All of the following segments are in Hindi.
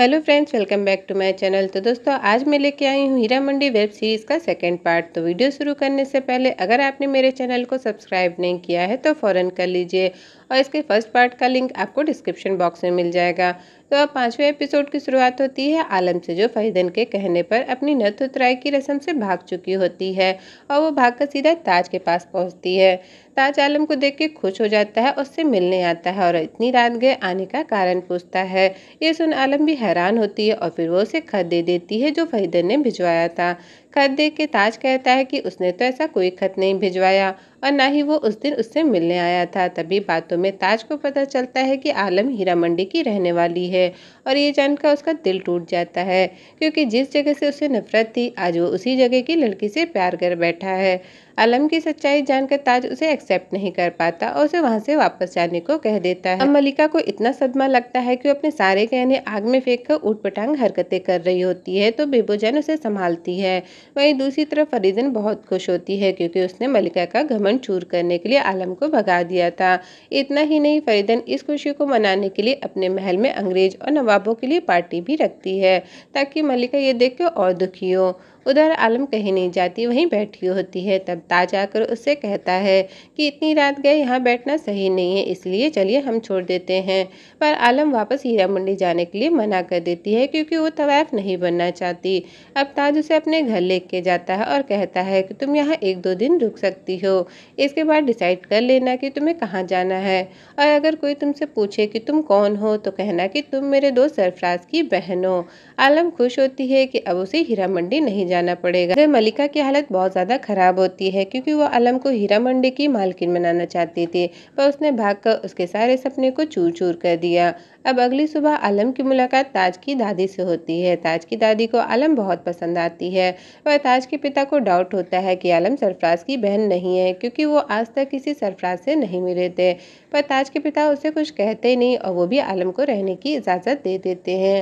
hello friends welcome back to my channel तो दोस्तों आज मैं लेके आई हूँ हीरा मंडी वेब सीरीज़ का सेकंड पार्ट तो वीडियो शुरू करने से पहले अगर आपने मेरे चैनल को सब्सक्राइब नहीं किया है तो फ़ौरन कर लीजिए और इसके फर्स्ट पार्ट का लिंक आपको डिस्क्रिप्शन बॉक्स में मिल जाएगा तो अब पाँचवें एपिसोड की शुरुआत होती है आलम से जो फहीदन के कहने पर अपनी नथुतराय की रस्म से भाग चुकी होती है और वो भाग कर सीधा ताज के पास पहुंचती है ताज आलम को देख के खुश हो जाता है उससे मिलने आता है और इतनी रात गए आने का कारण पूछता है ये सुन आलम भी हैरान होती है और फिर वो उसे खत दे देती है जो फहीदन ने भिजवाया था खत देख के ताज कहता है कि उसने तो ऐसा कोई खत नहीं भिजवाया और ना ही वो उस दिन उससे मिलने आया था तभी बातों में ताज को पता चलता है कि आलम हीरा मंडी की रहने वाली है और ये जानकर उसका दिल टूट जाता है क्योंकि जिस जगह से उसे नफरत थी आज वो उसी जगह की लड़की से प्यार कर बैठा है अलम की सच्चाई जानकर ताज उसे एक्सेप्ट नहीं कर पाता और उसे वहाँ से वापस जाने को कह देता है अब मलिका को इतना सदमा लगता है कि वो अपने सारे गहने आग में फेंक कर ऊट पटांग हरकतें कर रही होती है तो बेबोजन उसे संभालती है वहीं दूसरी तरफ फरीदन बहुत खुश होती है क्योंकि उसने मलिका का घमंड चूर करने के लिए आलम को भगा दिया था इतना ही नहीं फरीदन इस खुशी को मनाने के लिए अपने महल में अंग्रेज और नवाब किताबों के लिए पार्टी भी रखती है ताकि मल्लिका ये देख के और दुखी हो उधर आलम कहीं नहीं जाती वहीं बैठी होती है तब ताज आकर उससे कहता है कि इतनी रात गए यहाँ बैठना सही नहीं है इसलिए चलिए हम छोड़ देते हैं पर आलम वापस हीरा मंडी जाने के लिए मना कर देती है क्योंकि वो तवायफ नहीं बनना चाहती अब ताज उसे अपने घर लेके जाता है और कहता है कि तुम यहाँ एक दो दिन रुक सकती हो इसके बाद डिसाइड कर लेना कि तुम्हें कहाँ जाना है और अगर कोई तुमसे पूछे कि तुम कौन हो तो कहना कि तुम मेरे दोस्त सरफराज की बहन हो आलम खुश होती है कि अब उसे हीरा मंडी नहीं जाना पड़ेगा तो मलिका की हालत बहुत ज़्यादा खराब होती है क्योंकि वो आलम को हीरा मंडी की मालकिन बनाना चाहती थी पर उसने भागकर उसके सारे सपने को चूर चूर कर दिया अब अगली सुबह आलम की मुलाकात ताज की दादी से होती है ताज की दादी को आलम बहुत पसंद आती है पर ताज के पिता को डाउट होता है कि आलम सरफराज की बहन नहीं है क्योंकि वो आज तक किसी सरफराज से नहीं मिले थे पर ताज के पिता उसे कुछ कहते नहीं और वो भी आलम को रहने की इजाज़त दे देते हैं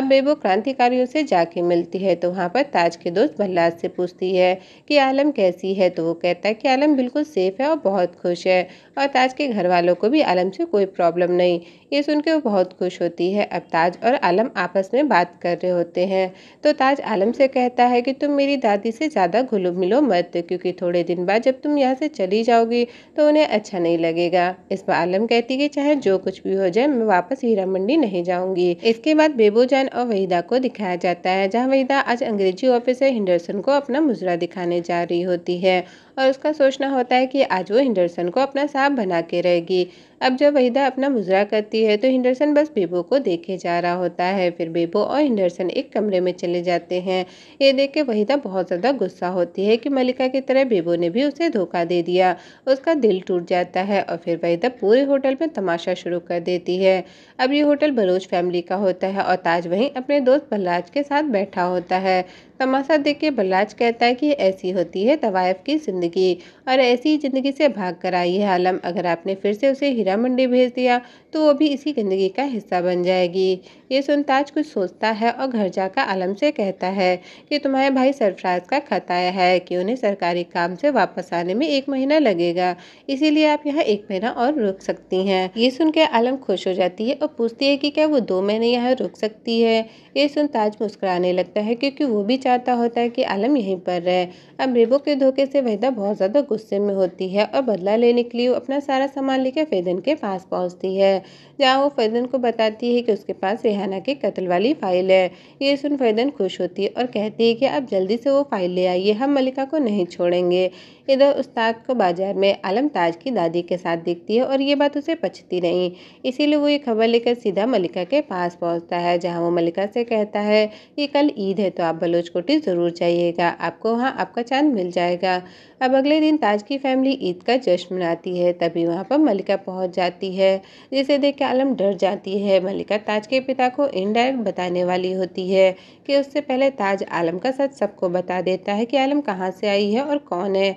अब बेबो क्रांतिकारियों से जाके मिलती है तो वहाँ पर ताज के दोस्त भल्लाद से पूछती है कि आलम कैसी है तो वो कहता है कि आलम बिल्कुल सेफ है और बहुत खुश है और ताज के घर वालों को भी आलम से कोई प्रॉब्लम नहीं ये सुन के वो बहुत खुश होती है अब ताज और आलम आपस में बात कर रहे होते हैं तो ताज आलम से कहता है कि तुम मेरी दादी से ज़्यादा घुल मिलो मत क्योंकि थोड़े दिन बाद जब तुम यहाँ से चली जाओगी तो उन्हें अच्छा नहीं लगेगा इस पर आलम कहती कि चाहे जो कुछ भी हो जाए मैं वापस हीरा मंडी नहीं जाऊँगी इसके बाद बेबू जान और वहीदा को दिखाया जाता है जहाँ वहीदा आज अंग्रेजी ऑफिस से हिंडरसन को अपना मुजरा दिखाने जा रही होती है और उसका सोचना होता है कि आज वो हिंडरसन को अपना सांप बना के रहेगी अब जब वहीदा अपना मुजरा करती है तो हिंडरसन बस बेबो को देखे जा रहा होता है फिर बेबो और हिंडरसन एक कमरे में चले जाते हैं ये देख के वहीदा बहुत ज़्यादा गुस्सा होती है कि मलिका की तरह बेबो ने भी उसे धोखा दे दिया उसका दिल टूट जाता है और फिर वहीदा पूरे होटल में तमाशा शुरू कर देती है अब ये होटल बलोच फैमिली का होता है और ताज वहीं अपने दोस्त बल्लाज के साथ बैठा होता है तमाशा देख के बल्लाज कहता है कि ऐसी होती है तवायफ की जिंदगी ज़िंदगी और ऐसी ज़िंदगी से भाग कर आई है आलम अगर आपने फिर से उसे हीरा मंडी भेज दिया तो वो भी इसी गंदगी का हिस्सा बन जाएगी ये सुनताज कुछ सोचता है और घर जाकर आलम से कहता है कि तुम्हारे भाई सरफराज का खत आया है कि उन्हें सरकारी काम से वापस आने में एक महीना लगेगा इसीलिए आप यहाँ एक महीना और रुक सकती हैं ये सुन के आलम खुश हो जाती है और पूछती है कि क्या वो दो महीने यहाँ रुक सकती है ये सुनताज मुस्कुराने लगता है क्योंकि वो भी चाहता होता है कि आलम यहीं पर रहे अब रेबो के धोखे से वहदा बहुत ज़्यादा गुस्से में होती है और बदला लेने के लिए वो अपना सारा सामान लेकर फैदन के पास पहुंचती है जहां वो फैदन को बताती है कि उसके पास रेहाना के कत्ल वाली फ़ाइल है ये सुन फैदन खुश होती है और कहती है कि आप जल्दी से वो फ़ाइल ले आइए हम मलिका को नहीं छोड़ेंगे इधर उस्ताद को बाजार में आलम ताज की दादी के साथ दिखती है और ये बात उसे पछती नहीं इसीलिए वो ये खबर लेकर सीधा मलिका के पास पहुंचता है जहां वो मलिका से कहता है कि कल ईद है तो आप बलोच कोटी ज़रूर जाइएगा आपको वहाँ आपका चांद मिल जाएगा अब अगले दिन ताज की फैमिली ईद का जश्न मनाती है तभी वहाँ पर मलिका पहुँच जाती है जिसे देख के आलम डर जाती है मलिका ताज के पिता को इनडायरेक्ट बताने वाली होती है कि उससे पहले ताज आलम का सच सबको बता देता है कि आलम कहाँ से आई है और कौन है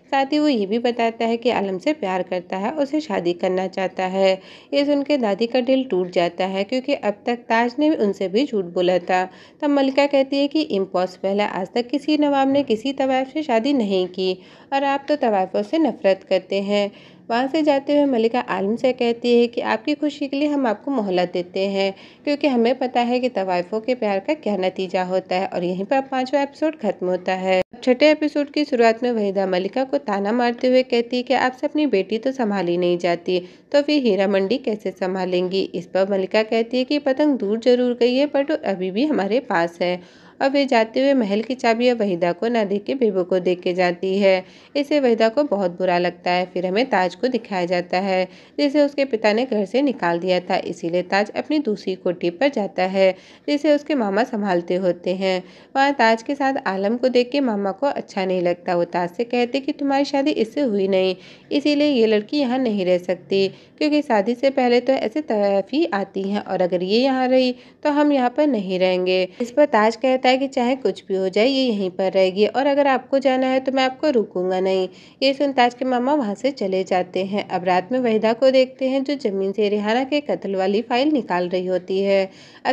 साथ ही वो ये भी बताता है कि आलम से प्यार करता है उसे शादी करना चाहता है ये उनके दादी का दिल टूट जाता है क्योंकि अब तक ताज ने उनसे भी झूठ बोला था तब मलिका कहती है कि इम्पॉसिबल है आज तक किसी नवाब ने किसी तवायफ से शादी नहीं की और आप तो तवायफों से नफरत करते हैं वहाँ से जाते हुए मलिका आलम से कहती है कि आपकी खुशी के लिए हम आपको मोहलत देते हैं क्योंकि हमें पता है कि तवायफों के प्यार का क्या नतीजा होता है और यहीं पर पाँचवा एपिसोड खत्म होता है छठे एपिसोड की शुरुआत में वहीदा मलिका को ताना मारते हुए कहती है कि आपसे अपनी बेटी तो संभाली नहीं जाती तो फिर हीरा मंडी कैसे संभालेंगी इस पर मलिका कहती है कि पतंग दूर जरूर गई है बट अभी भी हमारे पास है और वे जाते हुए महल की चाबियाँ वहीदा को ना देख के बीबो को देख के जाती है इसे वहीदा को बहुत बुरा लगता है फिर हमें ताज को दिखाया जाता है जिसे उसके पिता ने घर से निकाल दिया था इसीलिए ताज अपनी दूसरी कोठी पर जाता है जिसे उसके मामा संभालते होते हैं वहाँ ताज के साथ आलम को देख के मामा को अच्छा नहीं लगता वो ताज से कहते कि तुम्हारी शादी इससे हुई नहीं इसीलिए ये लड़की यहाँ नहीं रह सकती क्योंकि शादी से पहले तो ऐसे ही आती हैं और अगर ये यहाँ रही तो हम यहाँ पर नहीं रहेंगे इस पर ताज कहता है कि चाहे कुछ भी हो जाए ये यहीं पर रहेगी और अगर आपको जाना है तो मैं आपको रुकूंगा नहीं ये सुन ताज के मामा वहाँ से चले जाते हैं अब रात में वहीदा को देखते हैं जो ज़मीन से रिहाना के कत्ल वाली फ़ाइल निकाल रही होती है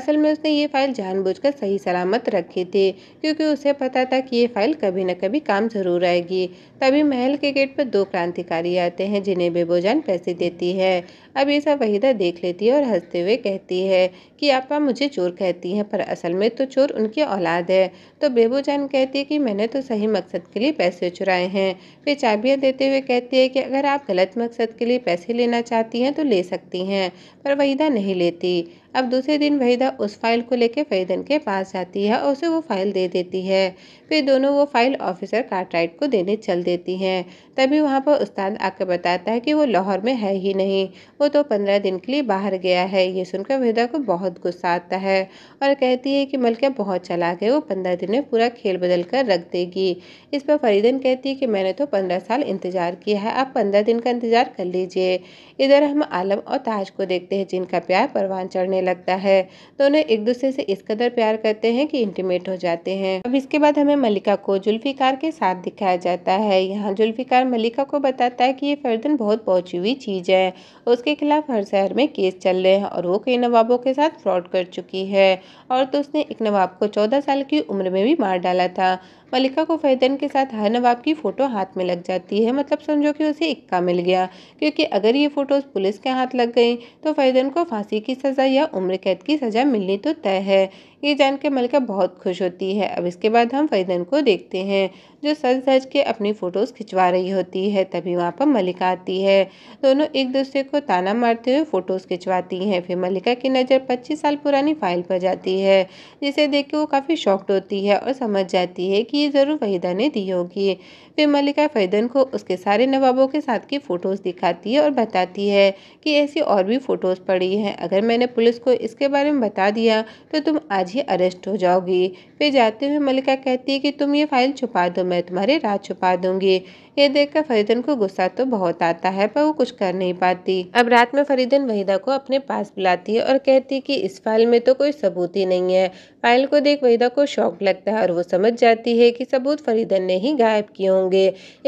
असल में उसने ये फ़ाइल जानबूझकर सही सलामत रखी थी क्योंकि उसे पता था कि ये फ़ाइल कभी न कभी काम ज़रूर आएगी तभी महल के गेट पर दो क्रांतिकारी आते हैं जिन्हें बेबोजान पैसे देती है अब ये सब वहीदा देख लेती है और हंसते हुए कहती है कि आपा मुझे चोर कहती हैं पर असल में तो चोर उनकी औलाद औलाद है तो बेबू जान कहती है कि मैंने तो सही मकसद के लिए पैसे चुराए हैं वे चाबियाँ देते हुए कहती है कि अगर आप गलत मकसद के लिए पैसे लेना चाहती हैं तो ले सकती हैं पर वहीदा नहीं लेती अब दूसरे दिन वहीदा उस फाइल को लेकर फरीदन के पास जाती है और उसे वो फाइल दे देती है फिर दोनों वो फाइल ऑफिसर कार्टराइट को देने चल देती हैं तभी वहाँ पर उस्ताद आकर बताता है कि वो लाहौर में है ही नहीं वो तो पंद्रह दिन के लिए बाहर गया है ये सुनकर वहीदा को बहुत गुस्सा आता है और कहती है कि मलका बहुत चला गया वो पंद्रह दिन में पूरा खेल बदल कर रख देगी इस पर फरीदन कहती है कि मैंने तो पंद्रह साल इंतज़ार किया है आप पंद्रह दिन का इंतज़ार कर लीजिए इधर हम आलम और ताज को देखते हैं जिनका प्यार परवान चढ़ने करने लगता है दोनों एक दूसरे से इस कदर प्यार करते हैं कि इंटीमेट हो जाते हैं अब इसके बाद हमें मलिका को जुल्फिकार के साथ दिखाया जाता है यहाँ जुल्फिकार मलिका को बताता है कि ये फर्दन बहुत पहुंची हुई चीज़ है उसके खिलाफ हर शहर में केस चल रहे हैं और वो कई नवाबों के साथ फ्रॉड कर चुकी है और तो उसने एक नवाब को चौदह साल की उम्र में भी मार डाला था मलिका को फैदन के साथ हर नवाब की फ़ोटो हाथ में लग जाती है मतलब समझो कि उसे इक्का मिल गया क्योंकि अगर ये फ़ोटोज़ पुलिस के हाथ लग गई तो फैदन को फांसी की सज़ा या उम्र कैद की सज़ा मिलनी तो तय है ये जानकर मलिका बहुत खुश होती है अब इसके बाद हम फरीदन को देखते हैं जो सज धज के अपनी फ़ोटोज़ खिंचवा रही होती है तभी वहाँ पर मलिका आती है दोनों एक दूसरे को ताना मारते हुए फ़ोटोज़ खिंचवाती हैं फिर मलिका की नज़र पच्चीस साल पुरानी फाइल पर जाती है जिसे देख के वो काफ़ी शॉक्ड होती है और समझ जाती है कि ये ज़रूर फहीदा ने दी होगी फिर मलिका फैदन को उसके सारे नवाबों के साथ की फ़ोटोज़ दिखाती है और बताती है कि ऐसी और भी फ़ोटोज़ पड़ी हैं अगर मैंने पुलिस को इसके बारे में बता दिया तो तुम आज ही अरेस्ट हो जाओगी पे जाते हुए मलिका कहती है कि तुम ये फाइल छुपा दो मैं तुम्हारी रात छुपा दूंगी ये देखकर फरीदन को गुस्सा तो बहुत आता है पर वो कुछ कर नहीं पाती अब रात में फरीदन वहीदा को अपने पास बुलाती है और कहती है कि इस फाइल में तो कोई सबूत ही नहीं है फाइल को देख वहीदा को शौक लगता है और वो समझ जाती है कि सबूत फरीदन ने ही गायब किए होंगे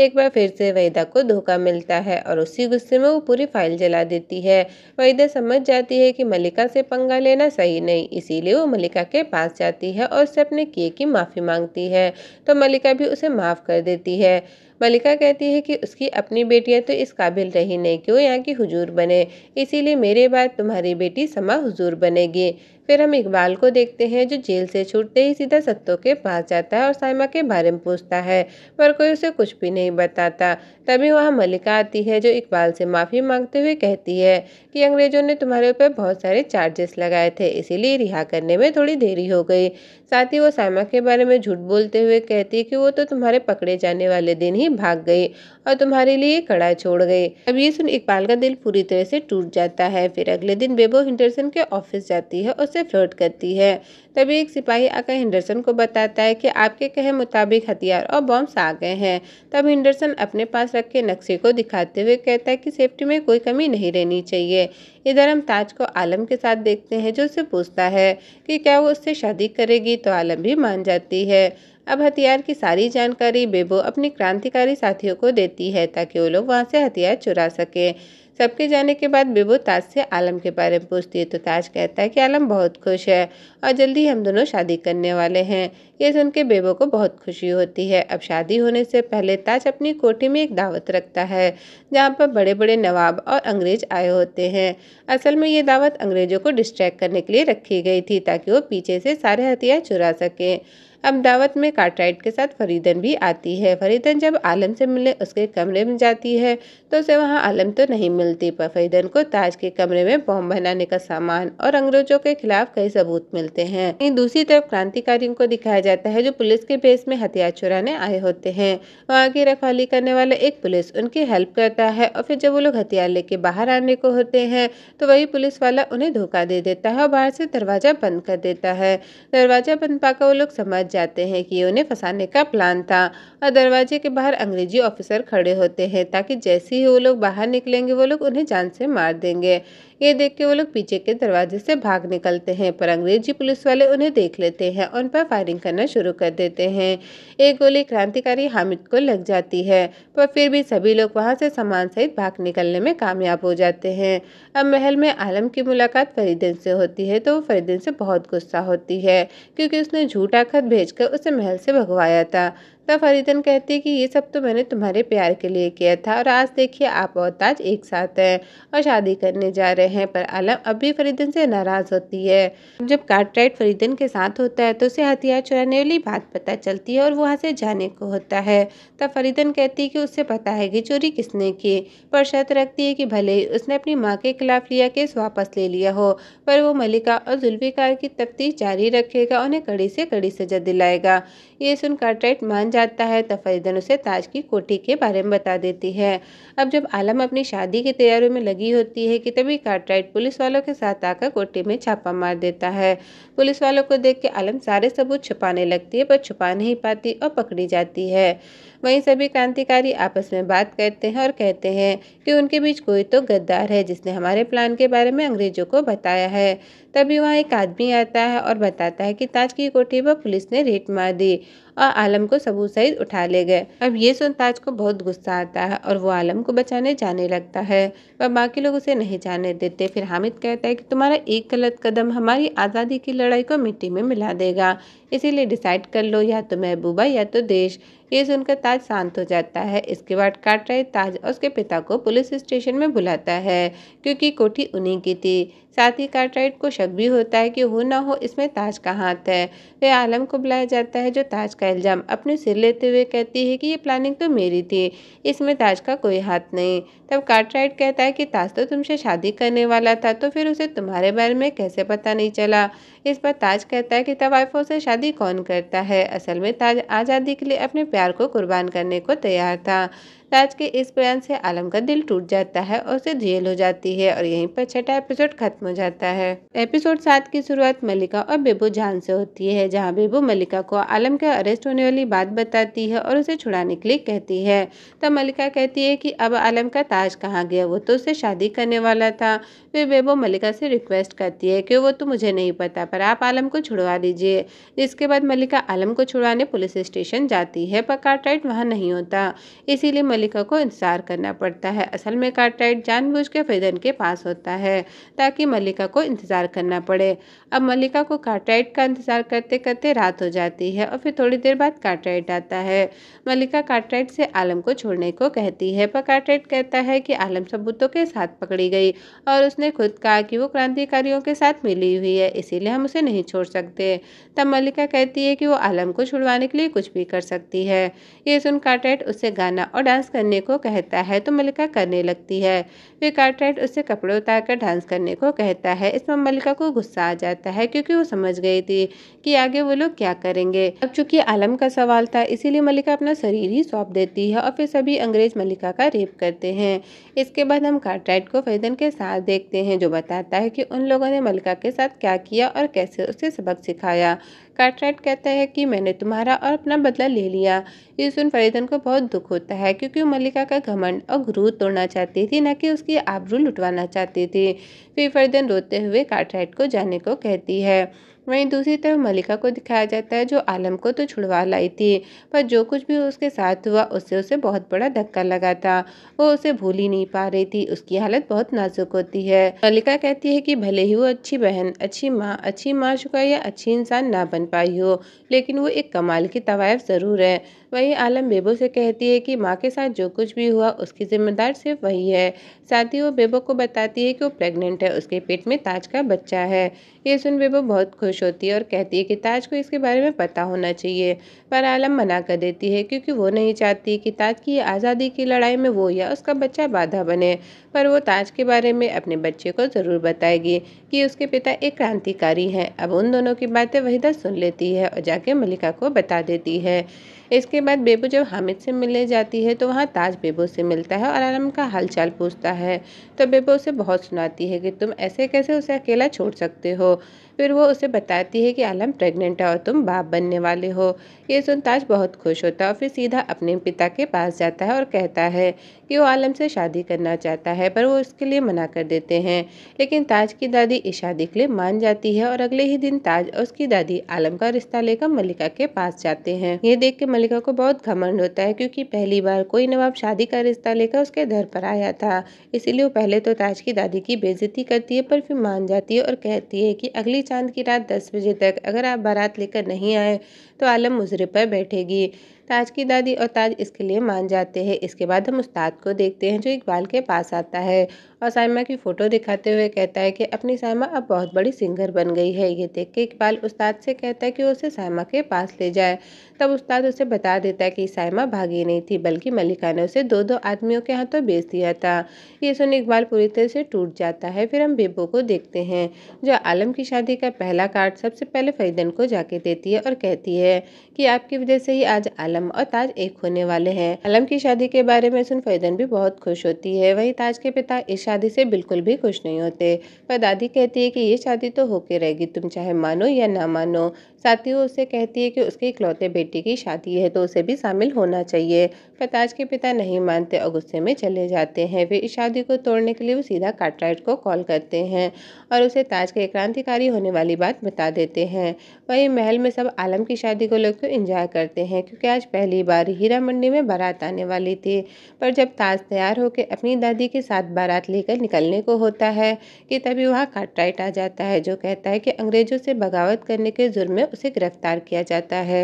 एक बार फिर से वहीदा को धोखा मिलता है और उसी गुस्से में वो पूरी फाइल जला देती है वहीदा समझ जाती है कि मलिका से पंगा लेना सही नहीं इसीलिए वो मलिका के पास जाती है और उससे अपने किए की माफ़ी मांगती है तो मलिका भी उसे माफ़ कर देती है मलिका कहती है कि उसकी अपनी बेटियां तो इस काबिल रही नहीं वो यहाँ की हुजूर बने इसीलिए मेरे बाद तुम्हारी बेटी समा हुजूर बनेगी फिर हम इकबाल को देखते हैं जो जेल से छूटते ही सीधा सत्तों के पास जाता है और साइमा के बारे में पूछता है पर कोई उसे कुछ भी नहीं बताता तभी वहाँ मलिका आती है जो इकबाल से माफ़ी मांगते हुए कहती है कि अंग्रेज़ों ने तुम्हारे ऊपर बहुत सारे चार्जेस लगाए थे इसीलिए रिहा करने में थोड़ी देरी हो गई साथ ही वो साइमा के बारे में झूठ बोलते हुए कहती है कि वो तो तुम्हारे पकड़े जाने वाले दिन ही भाग गई और तुम्हारे लिए कड़ा छोड़ गई अब ये सुन इकबाल का दिल पूरी तरह से टूट जाता है फिर अगले दिन बेबो हिंडरसन के ऑफिस जाती है और उसे उससे फ्लोट करती है तभी एक सिपाही आकर हिंडरसन को बताता है कि आपके कहे मुताबिक हथियार और बॉम्ब्स आ गए हैं तब हिंडरसन अपने पास रख के नक्शे को दिखाते हुए कहता है कि सेफ्टी में कोई कमी नहीं रहनी चाहिए इधर हम ताज को आलम के साथ देखते हैं जो उसे पूछता है कि क्या वो उससे शादी करेगी तो आलम भी मान जाती है अब हथियार की सारी जानकारी बेबो अपनी क्रांतिकारी साथियों को देती है ताकि वो लोग वहाँ से हथियार चुरा सकें सबके जाने के बाद बेबो ताज से आलम के बारे में पूछती है तो ताज कहता है कि आलम बहुत खुश है और जल्दी हम दोनों शादी करने वाले हैं ये सुन के बेबो को बहुत खुशी होती है अब शादी होने से पहले ताज अपनी कोठी में एक दावत रखता है जहाँ पर बड़े बड़े नवाब और अंग्रेज आए होते हैं असल में ये दावत अंग्रेजों को डिस्ट्रैक्ट करने के लिए रखी गई थी ताकि वो पीछे से सारे हथियार चुरा सकें अब दावत में कार्टराइट के साथ फरीदन भी आती है फरीदन जब आलम से मिलने उसके कमरे में जाती है तो उसे वहाँ आलम तो नहीं मिलती पर फरीदन को ताज तो के कमरे में बॉम्ब बनाने का सामान और अंग्रेजों के खिलाफ कई सबूत मिलते हैं वहीं दूसरी तरफ क्रांतिकारियों को दिखाया जाता है जो पुलिस के बेस में हथियार चुराने आए होते हैं वहाँ की रखवाली करने वाला एक पुलिस उनकी हेल्प करता है और फिर जब वो लोग हथियार लेके बाहर आने को होते हैं तो वही पुलिस वाला उन्हें धोखा दे देता है और बाहर से दरवाजा बंद कर देता है दरवाजा बंद पाकर वो लोग समझ जाते हैं कि उन्हें फंसाने का प्लान था और दरवाजे के बाहर अंग्रेजी ऑफिसर खड़े होते हैं ताकि जैसे ही वो लोग बाहर निकलेंगे वो लोग उन्हें जान से मार देंगे ये देख के वो लोग पीछे के दरवाजे से भाग निकलते हैं पर अंग्रेजी पुलिस वाले उन्हें देख लेते हैं उन पर फायरिंग करना शुरू कर देते हैं एक गोली क्रांतिकारी हामिद को लग जाती है पर फिर भी सभी लोग वहाँ से सामान सहित भाग निकलने में कामयाब हो जाते हैं अब महल में आलम की मुलाकात फरीदिन से होती है तो वो फरीदिन से बहुत गुस्सा होती है क्योंकि उसने झूठा खत भेज उसे महल से भगवाया था तब फरीदन कहती है कि ये सब तो मैंने तुम्हारे प्यार के लिए किया था और आज देखिए आप और ताज एक साथ हैं और शादी करने जा रहे हैं पर आलम अब भी फरीदन से नाराज़ होती है जब कार्टराइट फरीदन के साथ होता है तो उसे हथियार चुराने वाली बात पता चलती है और वहाँ से जाने को होता है तब फरीदन कहती है कि उससे पता है कि चोरी किसने की पर शर्त रखती है कि भले ही उसने अपनी माँ के खिलाफ लिया केस वापस ले लिया हो पर वो मलिका और जुल्फिकार की तफ्तीश जारी रखेगा उन्हें कड़ी से कड़ी सजा दिलाएगा ये सुन टैट मान जाता है तो फरीदन उसे ताज की कोठी के बारे में बता देती है अब जब आलम अपनी शादी की तैयारियों में लगी होती है कि तभी कार्टराइट पुलिस वालों के साथ आकर कोठी में छापा मार देता है पुलिस वालों को देख के आलम सारे सबूत छुपाने लगती है पर छुपा नहीं पाती और पकड़ी जाती है वहीं सभी क्रांतिकारी आपस में बात करते हैं और कहते हैं कि उनके बीच कोई तो गद्दार है जिसने हमारे प्लान के बारे में अंग्रेजों को बताया है तभी वहाँ एक आदमी आता है और बताता है कि ताज की कोठी पर पुलिस ने रेट मार दी और आलम को सबू सईद उठा ले गए अब ये सुन ताज को बहुत गुस्सा आता है और वो आलम को बचाने जाने लगता है पर बाकी लोग उसे नहीं जाने देते फिर हामिद कहता है कि तुम्हारा एक गलत कदम हमारी आज़ादी की लड़ाई को मिट्टी में मिला देगा इसीलिए डिसाइड कर लो या तो महबूबा या तो देश ये सुनकर ताज शांत हो जाता है इसके बाद काट रहे ताज और उसके पिता को पुलिस स्टेशन में बुलाता है क्योंकि कोठी उन्हीं की थी साथ ही कार्टराइट को शक भी होता है कि हो ना हो इसमें ताज का हाथ है वह आलम को बुलाया जाता है जो ताज का इल्ज़ाम अपने सिर लेते हुए कहती है कि ये प्लानिंग तो मेरी थी इसमें ताज का कोई हाथ नहीं तब कार्टराइट कहता है कि ताज तो तुमसे शादी करने वाला था तो फिर उसे तुम्हारे बारे में कैसे पता नहीं चला इस पर ताज कहता है कि तवाइफों से शादी कौन करता है असल में ताज आज़ादी के लिए अपने प्यार को कुर्बान करने को तैयार था राज के इस बयान से आलम का दिल टूट जाता है और उसे जेल हो जाती है और यहीं पर छठा एपिसोड खत्म हो जाता है एपिसोड सात की शुरुआत मलिका और बेबू जान से होती है जहाँ बेबू मलिका को आलम के अरेस्ट होने वाली बात बताती है और उसे छुड़ाने के लिए कहती है तब तो मलिका कहती है की अब आलम का ताज कहाँ गया वो तो उसे शादी करने वाला था फिर बेबो मलिका से रिक्वेस्ट करती है कि वो तो मुझे नहीं पता पर आप आलम को छुड़वा दीजिए इसके बाद मलिका आलम को छुड़वाने पुलिस स्टेशन जाती है पर कार्टाइट वहाँ नहीं होता इसीलिए मालिका को इंतजार करना पड़ता है असल में कार्टराइट जानबूझ के फैदन के पास होता है ताकि मलिका को इंतजार करना पड़े अब मलिका को कार्टराइट का इंतजार करते करते रात हो जाती है और फिर थोड़ी देर बाद कार्टराइट आता है मलिका कार्टराइट से आलम को छोड़ने को कहती है पर कार्टराइट कहता है कि आलम सबूतों के साथ पकड़ी गई और उसने खुद कहा कि वो क्रांतिकारियों के साथ मिली हुई है इसीलिए हम उसे नहीं छोड़ सकते तब मलिका कहती है कि वो आलम को छुड़वाने के लिए कुछ भी कर सकती है ये सुन कार्टराइट उससे गाना और डांस करने को कहता है तो मलिका करने लगती है फिर कार्टराइट उससे कपड़े उतार कर डांस करने को कहता है इसमें मलिका को गुस्सा आ जाता है क्योंकि वो समझ गई थी कि आगे वो लोग क्या करेंगे अब चूंकि आलम का सवाल था इसीलिए मलिका अपना शरीर ही सौंप देती है और फिर सभी अंग्रेज मलिका का रेप करते हैं इसके बाद हम कार्टराइट को फैदन के साथ देखते हैं जो बताता है कि उन लोगों ने मलिका के साथ क्या किया और कैसे उसे सबक सिखाया कार्टराइट कहता है कि मैंने तुम्हारा और अपना बदला ले लिया ये सुन फरीदन को बहुत दुख होता है क्योंकि वो मल्लिका का घमंड और गुरु तोड़ना चाहती थी न कि उसकी आबरू लुटवाना चाहती थी फिर फरीदन रोते हुए कार्टराइट को जाने को कहती है वहीं दूसरी तरफ मलिका को दिखाया जाता है जो आलम को तो छुड़वा लाई थी पर जो कुछ भी उसके साथ हुआ उससे उसे बहुत बड़ा धक्का लगा था वो उसे भूल ही नहीं पा रही थी उसकी हालत बहुत नाजुक होती है मलिका कहती है कि भले ही वो अच्छी बहन अच्छी माँ अच्छी माँ चुका या अच्छी इंसान ना बन पाई हो लेकिन वो एक कमाल की तवायफ ज़रूर है वहीं आलम बेबो से कहती है कि माँ के साथ जो कुछ भी हुआ उसकी जिम्मेदार सिर्फ वही है साथ ही वो बेबो को बताती है कि वो प्रेग्नेंट है उसके पेट में ताज का बच्चा है ये सुन बेबो बहुत खुश होती है और कहती है कि ताज को इसके बारे में पता होना चाहिए पर आलम मना कर देती है क्योंकि वो नहीं चाहती कि ताज की आज़ादी की लड़ाई में वो या उसका बच्चा बाधा बने पर वो ताज के बारे में अपने बच्चे को ज़रूर बताएगी कि उसके पिता एक क्रांतिकारी हैं अब उन दोनों की बातें वहीदा सुन लेती है और जाके मलिका को बता देती है इसके बाद बेबू जब हामिद से मिलने जाती है तो वहाँ ताज बेबू से मिलता है और आलम का हालचाल पूछता है तो बेबू उसे बहुत सुनाती है कि तुम ऐसे कैसे उसे अकेला छोड़ सकते हो फिर वो उसे बताती है कि आलम प्रेग्नेंट है और तुम बाप बनने वाले हो ये सुन ताज बहुत खुश होता है और फिर सीधा अपने पिता के पास जाता है और कहता है कि वो आलम से शादी करना चाहता है पर वो इसके लिए मना कर देते हैं लेकिन ताज की दादी इस शादी के लिए मान जाती है और अगले ही दिन ताज और उसकी दादी आलम का रिश्ता लेकर मलिका के पास जाते हैं ये देख के मलिका को बहुत घमंड होता है क्योंकि पहली बार कोई नवाब शादी का रिश्ता लेकर उसके घर पर आया था इसीलिए वो पहले तो ताज की दादी की बेजती करती है पर फिर मान जाती है और कहती है कि अगली चांद की रात दस बजे तक अगर आप बारात लेकर नहीं आए तो आलम मुजरे पर बैठेगी ताज की दादी और ताज इसके लिए मान जाते हैं इसके बाद हम उस्ताद को देखते हैं जो इकबाल के पास आता है और साइमा की फ़ोटो दिखाते हुए कहता है कि अपनी साइमा अब बहुत बड़ी सिंगर बन गई है ये देख के इकबाल उस्ताद से कहता है कि उसे साइमा के पास ले जाए तब उस्ताद उसे बता देता है कि साइमा भागी नहीं थी बल्कि मलिका ने उसे दो दो आदमियों के हाथों बेच दिया था ये सुन इकबाल पूरी तरह से टूट जाता है फिर हम बेबो को देखते हैं जो आलम की शादी का पहला कार्ड सबसे पहले फैदन को जाके देती है और कहती है कि आपकी वजह से ही आज आलम आलम और ताज एक होने वाले हैं आलम की शादी के बारे में सुन फैदन भी बहुत खुश होती है वही ताज के पिता इस शादी से बिल्कुल भी खुश नहीं होते पर दादी कहती है कि ये शादी तो होके रहेगी तुम चाहे मानो या ना मानो साथ ही उसे कहती है कि उसके इकलौते बेटी की शादी है तो उसे भी शामिल होना चाहिए पर ताज के पिता नहीं मानते और गुस्से में चले जाते हैं फिर इस शादी को तोड़ने के लिए वो सीधा काटराइट को कॉल करते हैं और उसे ताज के क्रांतिकारी होने वाली बात बता देते हैं वही महल में सब आलम की शादी को लोग तो इंजॉय करते हैं क्योंकि आज पहली बार हीरा मंडी में बारात आने वाली थी पर जब ताज तैयार होकर अपनी दादी के साथ बारात लेकर निकलने को होता है कि तभी वहाँ कार्टराइट आ जाता है जो कहता है कि अंग्रेजों से बगावत करने के जुर्म में उसे गिरफ्तार किया जाता है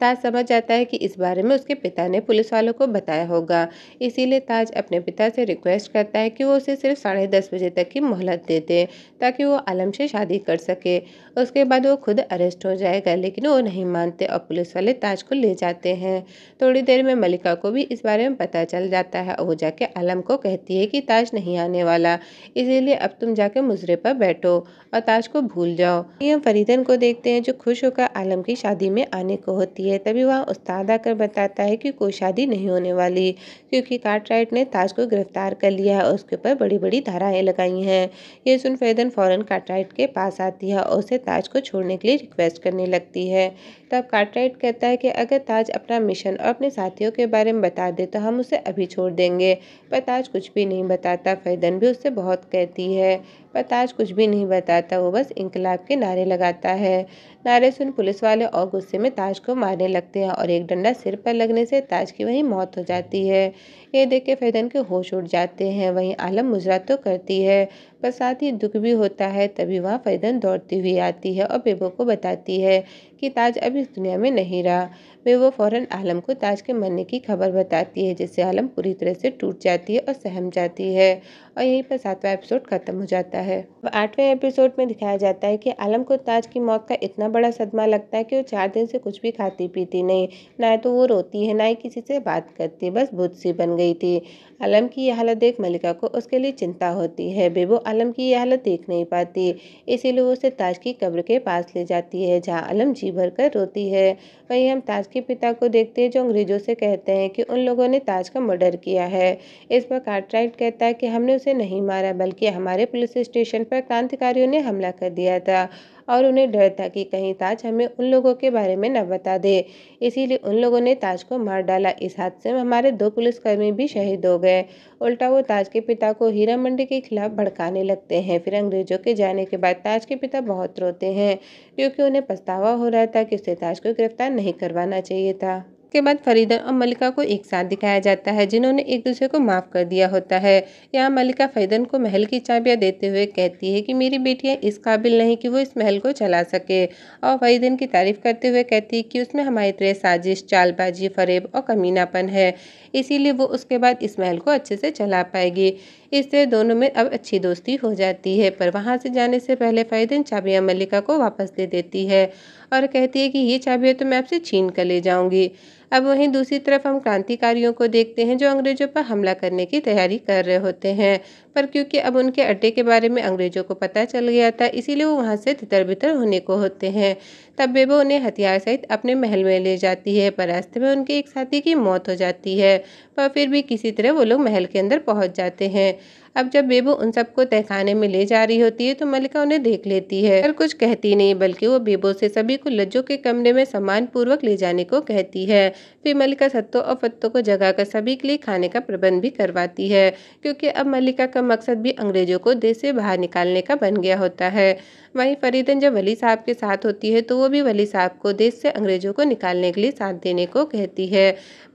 ताज समझ जाता है कि इस बारे में उसके पिता ने पुलिस वालों को बताया होगा इसीलिए ताज अपने पिता से रिक्वेस्ट करता है कि वो उसे सिर्फ साढ़े दस बजे तक की मोहलत दे दे ताकि वो आलम से शादी कर सके उसके बाद वो खुद अरेस्ट हो जाएगा लेकिन वो नहीं मानते और पुलिस वाले ताज को ले जाते हैं हैं थोड़ी देर में मलिका को भी इस बारे में पता चल जाता है वो जाके आलम को कहती है कि ताज नहीं आने वाला इसीलिए अब तुम जाके मुजरे पर बैठो और ताज को भूल जाओ हम फरीदन को देखते हैं जो खुश होकर आलम की शादी में आने को होती है तभी वहाँ उस्ताद आकर बताता है कि कोई शादी नहीं होने वाली क्योंकि कार्टराइट ने ताज को गिरफ्तार कर लिया है उसके ऊपर बड़ी बड़ी धाराएं लगाई हैं ये सुन फरीदन फ़ौरन कार्टराइट के पास आती है और उसे ताज को छोड़ने के लिए रिक्वेस्ट करने लगती है तब कार्टराइट कहता है कि अगर ताज अपना मिशन और अपने साथियों के बारे में बता दे तो हम उसे अभी छोड़ देंगे पर ताज कुछ भी नहीं बताता फैदन भी उससे बहुत कहती है पर ताज कुछ भी नहीं बताता वो बस इनकलाब के नारे लगाता है नारे सुन पुलिस वाले और गुस्से में ताज को मारने लगते हैं और एक डंडा सिर पर लगने से ताज की वहीं मौत हो जाती है ये देख के फैदन के होश उड़ जाते हैं वहीं आलम मुजरा तो करती है पर साथ ही दुख भी होता है तभी वहाँ फैदन दौड़ती हुई आती है और बेबो को बताती है कि ताज अभी इस दुनिया में नहीं रहा में वो फौरन आलम को ताज के मरने की खबर बताती है जिससे आलम पूरी तरह से टूट जाती है और सहम जाती है और यहीं पर सातवां एपिसोड खत्म हो जाता है अब आठवें एपिसोड में दिखाया जाता है कि आलम को ताज की मौत का इतना बड़ा सदमा लगता है कि वो चार दिन से कुछ भी खाती पीती नहीं ना तो वो रोती है ना ही किसी से बात करती बस भूत सी बन गई थी आलम की यह हालत देख मलिका को उसके लिए चिंता होती है बेबो आलम की यह हालत देख नहीं पाती इसीलिए वो उसे ताज की कब्र के पास ले जाती है जहाँ आलम जी भर कर रोती है वहीं हम ताज के पिता को देखते हैं जो अंग्रेजों से कहते हैं कि उन लोगों ने ताज का मर्डर किया है इस पर कार्टराइट कहता है कि हमने उसे नहीं मारा बल्कि हमारे पुलिस स्टेशन पर क्रांतिकारियों ने हमला कर दिया था और उन्हें डर था कि कहीं ताज हमें उन लोगों के बारे में न बता दे इसीलिए उन लोगों ने ताज को मार डाला इस हादसे में हमारे दो पुलिसकर्मी भी शहीद हो गए उल्टा वो ताज के पिता को हीरा मंडी के खिलाफ भड़काने लगते हैं फिर अंग्रेजों के जाने के बाद ताज के पिता बहुत रोते हैं क्योंकि उन्हें पछतावा हो रहा था कि उसे ताज को गिरफ्तार नहीं करवाना चाहिए था के बाद फरीदा और मलिका को एक साथ दिखाया जाता है जिन्होंने एक दूसरे को माफ़ कर दिया होता है यहाँ मलिका फरीदन को महल की चाबियाँ देते हुए कहती है कि मेरी बेटियाँ इस काबिल नहीं कि वो इस महल को चला सके और फरीदन की तारीफ करते हुए कहती है कि उसमें हमारी तरह साजिश चालबाजी फरेब और कमीनापन है इसीलिए वो उसके बाद इस महल को अच्छे से चला पाएगी इससे दोनों में अब अच्छी दोस्ती हो जाती है पर वहाँ से जाने से पहले फ़ैदिन चाबियाँ मल्लिका को वापस दे देती है और कहती है कि ये चाबियाँ तो मैं आपसे छीन कर ले जाऊँगी अब वहीं दूसरी तरफ हम क्रांतिकारियों को देखते हैं जो अंग्रेजों पर हमला करने की तैयारी कर रहे होते हैं पर क्योंकि अब उनके अड्डे के बारे में अंग्रेजों को पता चल गया था इसीलिए वो वहाँ से तितर बितर होने को होते हैं तब बेबो उन्हें हथियार सहित अपने महल में ले जाती है पर रास्ते में उनके एक साथी की मौत हो जाती है पर फिर भी किसी तरह वो लोग महल के अंदर पहुँच जाते हैं अब जब बेबू उन सबको तहखाने में ले जा रही होती है तो मलिका उन्हें देख लेती है पर कुछ कहती नहीं बल्कि वो बेबो से सभी को लज्जो के कमरे में सम्मान पूर्वक ले जाने को कहती है फिर मलिका सत्तो और फत्तो को जगा कर सभी के लिए खाने का प्रबंध भी करवाती है क्योंकि अब मलिका का मकसद भी अंग्रेजों को देश से बाहर निकालने का बन गया होता है वहीं फरीदन जब वली साहब के साथ होती है तो वो भी वली साहब को देश से अंग्रेजों को निकालने के लिए साथ देने को कहती है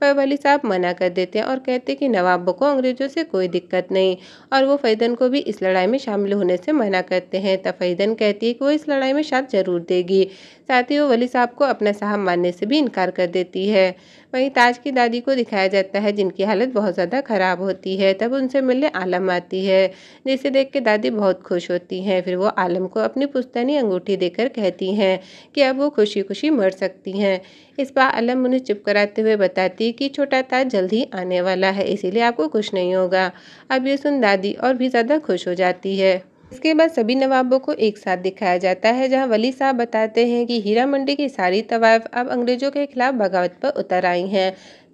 पर वली साहब मना कर देते हैं और कहते हैं कि नवाबों को अंग्रेजों से कोई दिक्कत नहीं और वो फ़ैदन को भी इस लड़ाई में शामिल होने से मना करते हैं तब फ़ैदन कहती है कि वो इस लड़ाई में साथ ज़रूर देगी साथ ही वो वली साहब को अपना साहब मानने से भी इनकार कर देती है वहीं ताज की दादी को दिखाया जाता है जिनकी हालत बहुत ज़्यादा ख़राब होती है तब उनसे मिलने आलम आती है जिसे देख के दादी बहुत खुश होती हैं फिर वो आलम को अपनी पुश्तैनी अंगूठी देकर कहती हैं कि अब वो खुशी खुशी मर सकती हैं इस बार आलम उन्हें चुप कराते हुए बताती कि छोटा ताज जल्द ही आने वाला है इसीलिए आपको कुछ नहीं होगा अब ये सुन दादी और भी ज़्यादा खुश हो जाती है इसके बाद सभी नवाबों को एक साथ दिखाया जाता है जहां वली साहब बताते हैं कि हीरा मंडी की सारी तवायफ अब अंग्रेजों के खिलाफ बगावत पर उतर आई हैं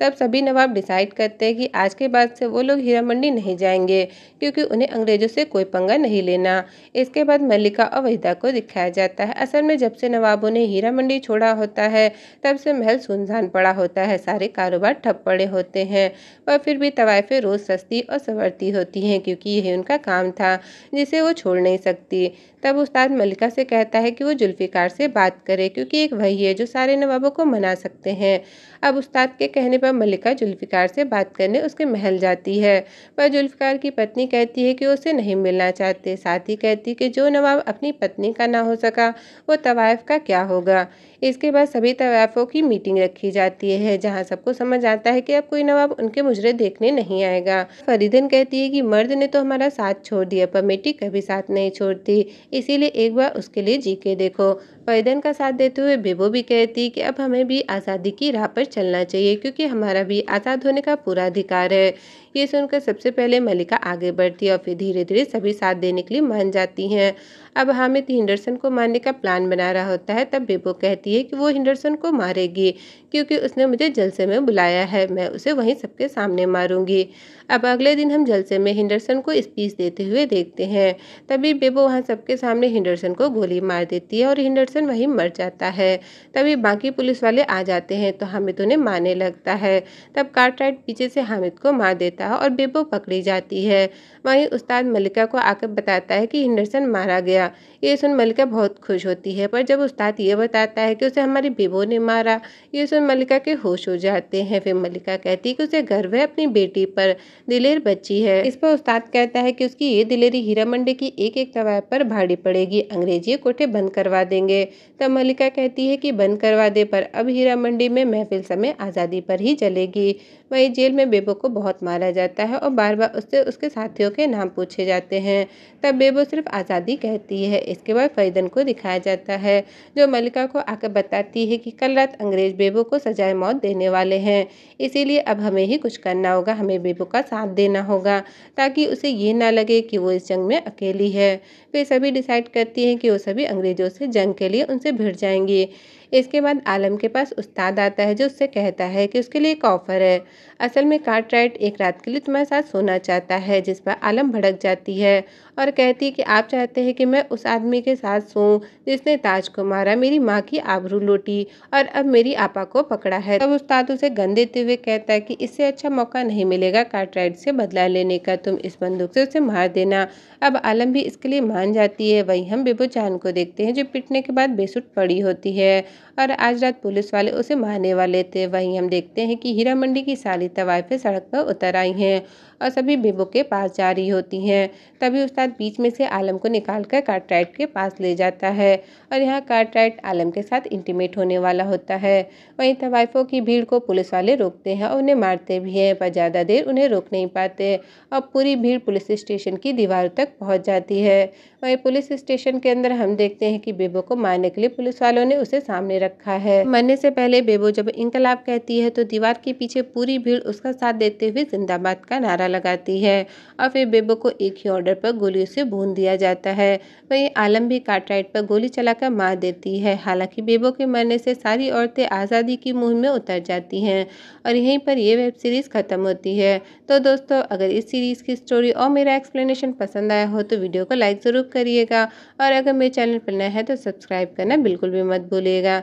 तब सभी नवाब डिसाइड करते हैं कि आज के बाद से वो लोग हीरा मंडी नहीं जाएंगे क्योंकि उन्हें अंग्रेजों से कोई पंगा नहीं लेना इसके बाद मल्लिका और वहीदा को दिखाया जाता है असल में जब से नवाबों ने हीरा मंडी छोड़ा होता है तब से महल सुनसान पड़ा होता है सारे कारोबार ठप पड़े होते हैं पर फिर भी तवाइफें रोज़ सस्ती और संवरती होती हैं क्योंकि यही उनका काम था जिसे वो छोड़ नहीं सकती तब उस्ताद मल्लिका से कहता है कि वो जुल्फ़िकार से बात करे क्योंकि एक वही है जो सारे नवाबों को मना सकते हैं अब उस्ताद के कहने पर वह मलिका जुल्फ़िकार से बात करने उसके महल जाती है वह जुल्फ़िकार की पत्नी कहती है कि उसे नहीं मिलना चाहते साथ ही कहती कि जो नवाब अपनी पत्नी का ना हो सका वो तवायफ़ का क्या होगा इसके बाद सभी तवाफ़ों की मीटिंग रखी जाती है जहाँ सबको समझ आता है कि अब कोई नवाब उनके मुजरे देखने नहीं आएगा फरीदन कहती है कि मर्द ने तो हमारा साथ छोड़ दिया पर मेटी कभी साथ नहीं छोड़ती इसीलिए एक बार उसके लिए जी के देखो फरीदन का साथ देते हुए बेबो भी कहती कि अब हमें भी आज़ादी की राह पर चलना चाहिए क्योंकि हमारा भी आज़ाद होने का पूरा अधिकार है ये सुनकर सबसे पहले मलिका आगे बढ़ती है और फिर धीरे धीरे सभी साथ देने के लिए मान जाती हैं अब हामिद हिंडरसन को मारने का प्लान बना रहा होता है तब बेबो कहती है कि वो हिंडरसन को मारेगी क्योंकि उसने मुझे जलसे में बुलाया है मैं उसे वहीं सबके सामने मारूंगी अब अगले दिन हम जलसे में हिंडरसन को स्पीच देते हुए देखते हैं तभी बेबो वहाँ सबके सामने हिंडरसन को गोली मार देती है और हिंडरसन वहीं मर जाता है तभी बाकी पुलिस वाले आ जाते हैं तो हामिद उन्हें मारने लगता है तब कार्ट पीछे से हामिद को मार देते लेता है और बेबो पकड़ी जाती है वहीं उस्ताद मलिका को आकर बताता है कि हिंडरसन मारा गया ये सुन मलिका बहुत खुश होती है पर जब उस्ताद ये बताता है कि उसे हमारी बेबो ने मारा ये सुन मलिका के होश हो जाते हैं फिर मलिका कहती है कि उसे गर्व है अपनी बेटी पर दिलेर बच्ची है इस पर उस्ताद कहता है कि उसकी ये दिलेरी हीरा मंडी की एक एक तवाय पर भाड़ी पड़ेगी अंग्रेजी कोठे बंद करवा देंगे तब मलिका कहती है कि बंद करवा दे पर अब हीरा मंडी में महफिल समय आज़ादी पर ही चलेगी वहीं जेल में बेबो को बहुत मारा जाता है और बार बार उससे उसके साथियों के नाम पूछे जाते हैं तब बेबो सिर्फ आज़ादी कहती है इसके बाद फैदन को दिखाया जाता है जो मलिका को आकर बताती है कि कल रात अंग्रेज बेबो को सजाए मौत देने वाले हैं इसीलिए अब हमें ही कुछ करना होगा हमें बेबो का साथ देना होगा ताकि उसे ये ना लगे कि वो इस जंग में अकेली है वे सभी डिसाइड करती हैं कि वो सभी अंग्रेजों से जंग के लिए उनसे भिड़ जाएंगी इसके बाद आलम के पास उस्ताद आता है जो उससे कहता है कि उसके लिए एक ऑफ़र है असल में राइट एक रात के लिए तुम्हारे साथ सोना चाहता है जिस पर आलम भड़क जाती है और कहती है कि आप चाहते हैं कि मैं उस आदमी के साथ सोऊं जिसने ताज को मारा मेरी माँ की आबरू लूटी और अब मेरी आपा को पकड़ा है तब उस्ताद उसे गन देते हुए कहता है कि इससे अच्छा मौका नहीं मिलेगा राइट से बदला लेने का तुम इस बंदूक से उसे मार देना अब आलम भी इसके लिए मान जाती है वही हम बेबो जान को देखते हैं जो पिटने के बाद बेसुट पड़ी होती है और आज रात पुलिस वाले उसे मारने वाले थे वहीं हम देखते हैं कि हीरा मंडी की साली तवाइफें सड़क पर उतर आई हैं और सभी बेबो के पास जा रही होती हैं तभी उस्ताद बीच में से आलम को निकाल कर कार्ट्राइट के पास ले जाता है और यहाँ कार्ट्राइट आलम के साथ इंटीमेट होने वाला होता है वहीं तवाइफों की भीड़ को पुलिस वाले रोकते हैं और उन्हें मारते भी हैं पर ज़्यादा देर उन्हें रोक नहीं पाते और पूरी भीड़ पुलिस स्टेशन की दीवार तक पहुँच जाती है वहीं पुलिस स्टेशन के अंदर हम देखते हैं कि बेबो को मारने के लिए पुलिस वालों ने उसे सामने रखा है मरने से पहले बेबो जब इंकलाब कहती है तो दीवार के पीछे पूरी भीड़ उसका साथ देते हुए जिंदाबाद का नारा पता लगाती है और फिर बेबो को एक ही ऑर्डर पर गोली से भून दिया जाता है वहीं आलम भी काटराइट पर गोली चलाकर मार देती है हालांकि बेबो के मरने से सारी औरतें आज़ादी की मुहिम में उतर जाती हैं और यहीं पर यह वेब सीरीज़ ख़त्म होती है तो दोस्तों अगर इस सीरीज़ की स्टोरी और मेरा एक्सप्लेनेशन पसंद आया हो तो वीडियो को लाइक ज़रूर करिएगा और अगर मेरे चैनल पर नया है तो सब्सक्राइब करना बिल्कुल भी मत भूलिएगा